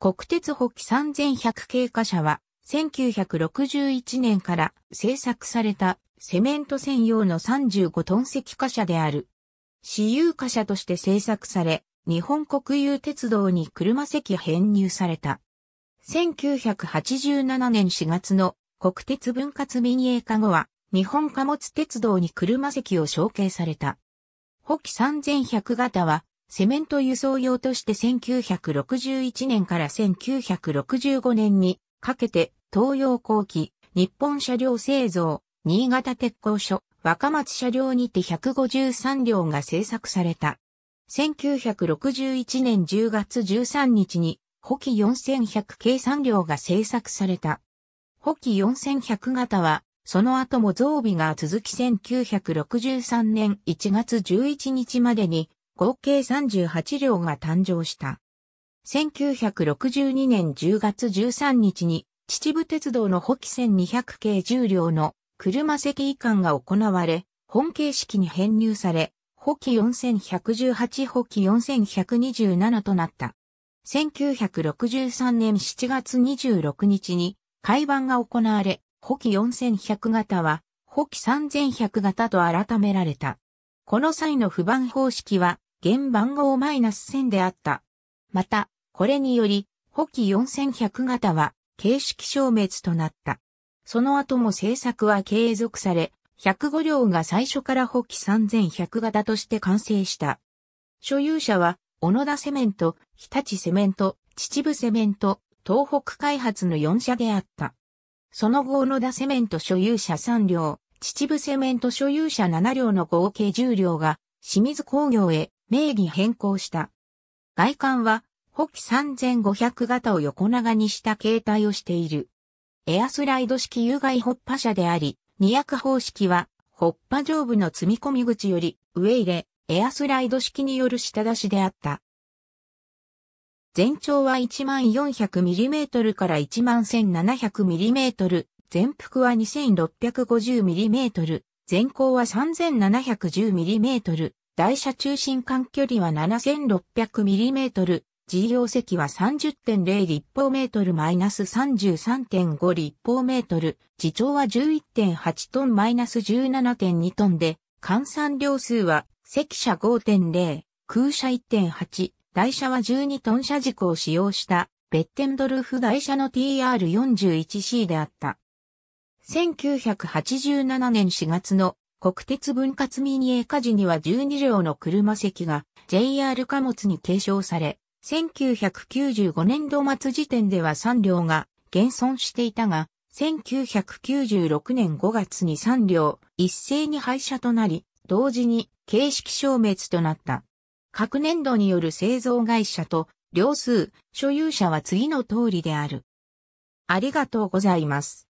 国鉄北機3100系貨車は、1961年から製作されたセメント専用の35トン積貨車である。私有貨車として製作され、日本国有鉄道に車席編入された。1987年4月の国鉄分割民営化後は、日本貨物鉄道に車席を承継された。北機3100型は、セメント輸送用として1961年から1965年にかけて東洋後期、日本車両製造、新潟鉄工所、若松車両にて153両が製作された。1961年10月13日に、補機4100計3両が製作された。補機4100型は、その後も増備が続き1963年1月11日までに合計38両が誕生した。1962年10月13日に秩父鉄道の補機1200系10両の車席移管が行われ、本形式に編入され、補機4118補機4127となった。1963年7月26日に改版が行われ、補機4100型は補機3100型と改められた。この際の不版方式は現番号マイナス1000であった。また、これにより、補機4100型は形式消滅となった。その後も製作は継続され、105両が最初から補機3100型として完成した。所有者は、小野田セメント、日立セメント、秩父セメント、東北開発の4社であった。その後小野田セメント所有者3両、秩父セメント所有者7両の合計10両が清水工業へ名義変更した。外観は、北機3500型を横長にした形態をしている。エアスライド式有害ホッパ車であり、二役方式は、ホッパ上部の積み込み口より上入れ、エアスライド式による下出しであった。全長は 1400mm から 11700mm、全幅は 2650mm、全高は 3710mm、台車中心間距離は 7600mm、G 容席は30.0立方メートルマイナス33.5立方メートル、自重は11.8トンマイナス17.2トンで、換算量数は、席車5.0、空車1.8、台車は12トン車軸を使用した、ベッテンドルフ台車の TR41C であった。1987年4月の国鉄分割民営化時には12両の車席が JR 貨物に継承され、1995年度末時点では3両が現存していたが、1996年5月に3両一斉に廃車となり、同時に形式消滅となった。各年度による製造会社と両数所有者は次の通りである。ありがとうございます。